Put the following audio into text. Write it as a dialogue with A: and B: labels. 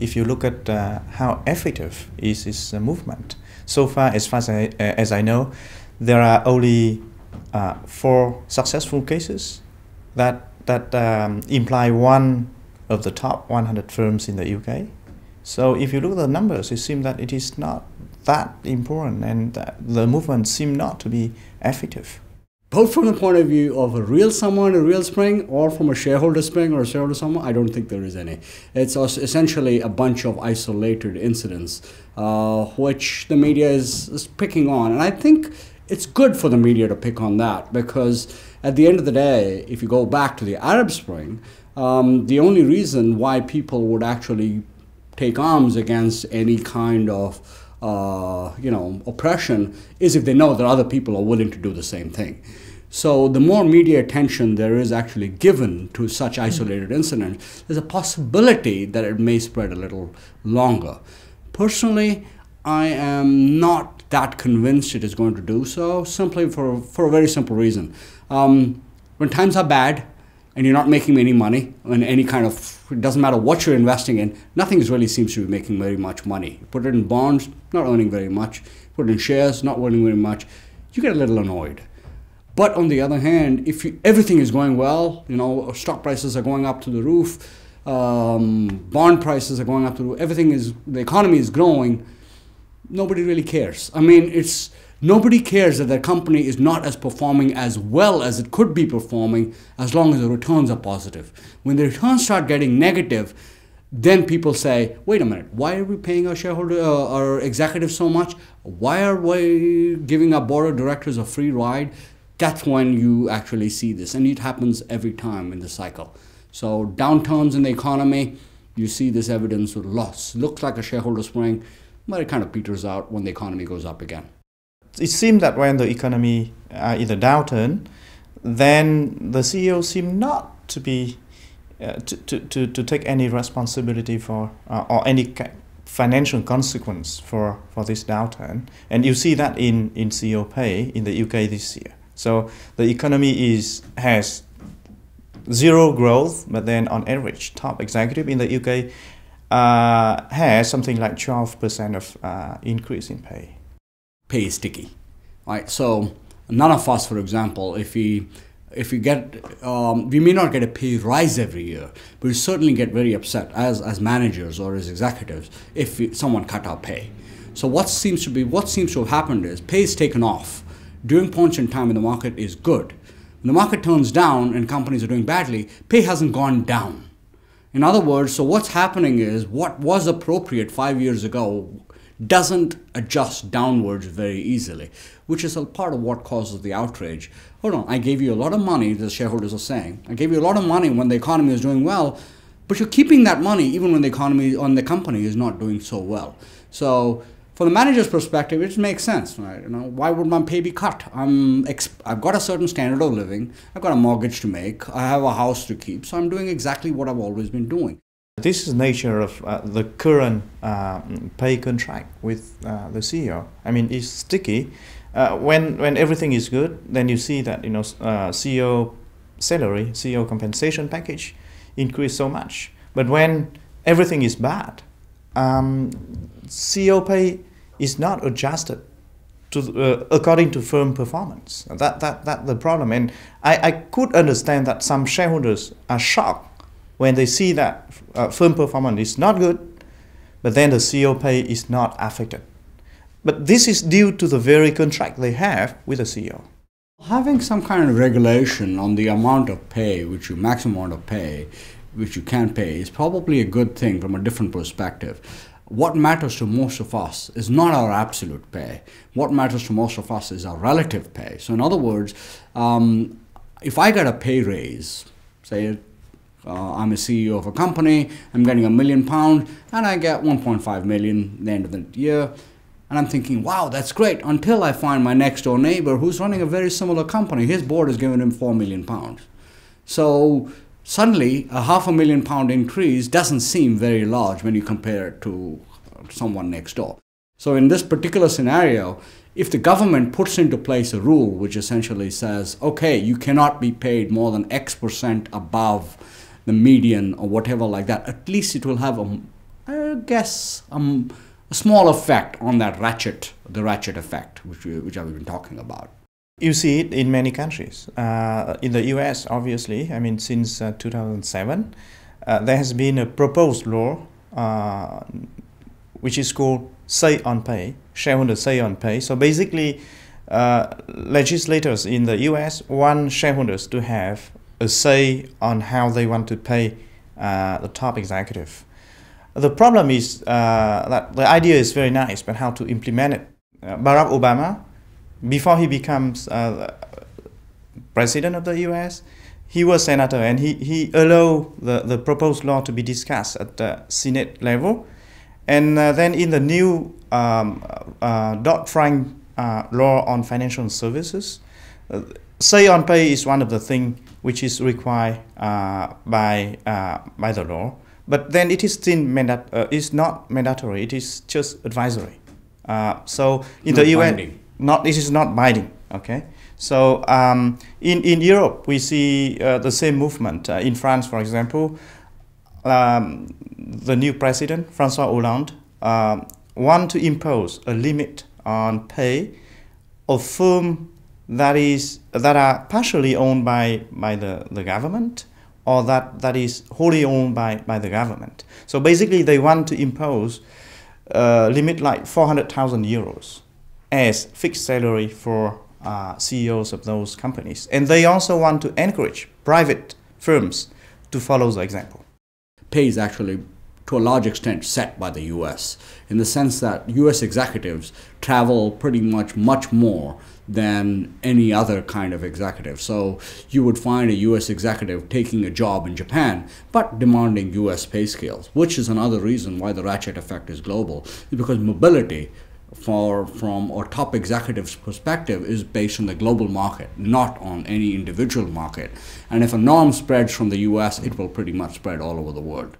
A: If you look at uh, how effective is this uh, movement, so far, as far as I, uh, as I know, there are only uh, four successful cases that that um, imply one of the top 100 firms in the UK. So if you look at the numbers, it seems that it is not that important, and the movement seems not to be effective
B: both from the point of view of a real someone, a real spring, or from a shareholder spring or a shareholder someone, I don't think there is any. It's essentially a bunch of isolated incidents, uh, which the media is, is picking on. And I think it's good for the media to pick on that because at the end of the day, if you go back to the Arab Spring, um, the only reason why people would actually take arms against any kind of uh, you know oppression is if they know that other people are willing to do the same thing. So the more media attention there is actually given to such isolated incidents, there's a possibility that it may spread a little longer. Personally, I am not that convinced it is going to do so, simply for, for a very simple reason. Um, when times are bad and you're not making any money, and any kind of, it doesn't matter what you're investing in, nothing really seems to be making very much money. You put it in bonds, not earning very much. Put it in shares, not earning very much. You get a little annoyed. But on the other hand, if you, everything is going well, you know, stock prices are going up to the roof, um, bond prices are going up to the roof, everything is, the economy is growing, nobody really cares. I mean, it's, nobody cares that their company is not as performing as well as it could be performing as long as the returns are positive. When the returns start getting negative, then people say, wait a minute, why are we paying our shareholder, uh, our executives so much? Why are we giving our board of directors a free ride? that's when you actually see this. And it happens every time in the cycle. So downturns in the economy, you see this evidence of loss. Looks like a shareholder spring,
A: but it kind of peters out when the economy goes up again. It seemed that when the economy uh, either downturn, then the CEO seemed not to be uh, to, to, to, to take any responsibility for uh, or any financial consequence for, for this downturn. And you see that in, in CEO pay in the UK this year. So the economy is has zero growth, but then on average, top executive in the UK uh, has something like 12% of uh, increase in pay. Pay is sticky, right? So
B: none of us, for example, if we if we get, um, we may not get a pay rise every year, but we certainly get very upset as, as managers or as executives if we, someone cut our pay. So what seems to be what seems to have happened is pay is taken off during points in time when the market is good. When the market turns down and companies are doing badly, pay hasn't gone down. In other words, so what's happening is what was appropriate five years ago doesn't adjust downwards very easily, which is a part of what causes the outrage. Hold on, I gave you a lot of money, the shareholders are saying. I gave you a lot of money when the economy is doing well, but you're keeping that money even when the economy on the company is not doing so well. So from the manager's perspective, it makes sense. Right? You know, why would my pay be cut? I'm I've got a certain standard of living. I've got a mortgage to make. I have a house to keep. So I'm doing
A: exactly what I've always been doing. This is nature of uh, the current uh, pay contract with uh, the CEO. I mean, it's sticky. Uh, when when everything is good, then you see that you know uh, CEO salary, CEO compensation package increase so much. But when everything is bad, um, COPA is not adjusted to uh, according to firm performance. That that that the problem, and I, I could understand that some shareholders are shocked when they see that uh, firm performance is not good, but then the COPA is not affected. But this is due to the very contract they have with the CEO.
B: Having some kind of regulation on the amount of pay, which you maximum amount of pay, which you can pay is probably a good thing from a different perspective. What matters to most of us is not our absolute pay. What matters to most of us is our relative pay. So, in other words, um, if I get a pay raise, say uh, I'm a CEO of a company, I'm getting a million pounds, and I get 1.5 million at the end of the year. And I'm thinking, wow, that's great, until I find my next door neighbor who's running a very similar company. His board has given him 4 million pounds. So Suddenly, a half a million pound increase doesn't seem very large when you compare it to someone next door. So, in this particular scenario, if the government puts into place a rule which essentially says, okay, you cannot be paid more than X percent above the median or whatever like that, at least it will have a, I guess, a small effect on that ratchet, the ratchet effect, which, we, which I've been talking about.
A: You see it in many countries. Uh, in the US, obviously, I mean, since uh, 2007, uh, there has been a proposed law uh, which is called Say on Pay, shareholder say on pay. So basically, uh, legislators in the US want shareholders to have a say on how they want to pay uh, the top executive. The problem is that the idea is very nice, but how to implement it. Barack Obama before he becomes uh, president of the U.S., he was senator and he, he allowed the, the proposed law to be discussed at the Senate level. And uh, then in the new um, uh, Dodd-Frank uh, law on financial services, uh, say on pay is one of the things which is required uh, by, uh, by the law. But then it is still mandat- it's not mandatory, it is just advisory. so in the UN, not this is not binding okay so um, in, in Europe we see uh, the same movement uh, in France for example um, the new president François Hollande um, want to impose a limit on pay of firm that is that are partially owned by, by the, the government or that, that is wholly owned by, by the government. So basically they want to impose a limit like 400,000 euros as fixed salary for uh, CEOs of those companies. And they also want to encourage private firms to follow the example. Pay is actually, to a large extent, set by the US in the sense
B: that US executives travel pretty much much more than any other kind of executive. So you would find a US executive taking a job in Japan but demanding US pay scales, which is another reason why the ratchet effect is global, because mobility for from a top executive's perspective is based on the global market, not on any individual market. And if a norm spreads from the US, it will pretty much spread all over the world.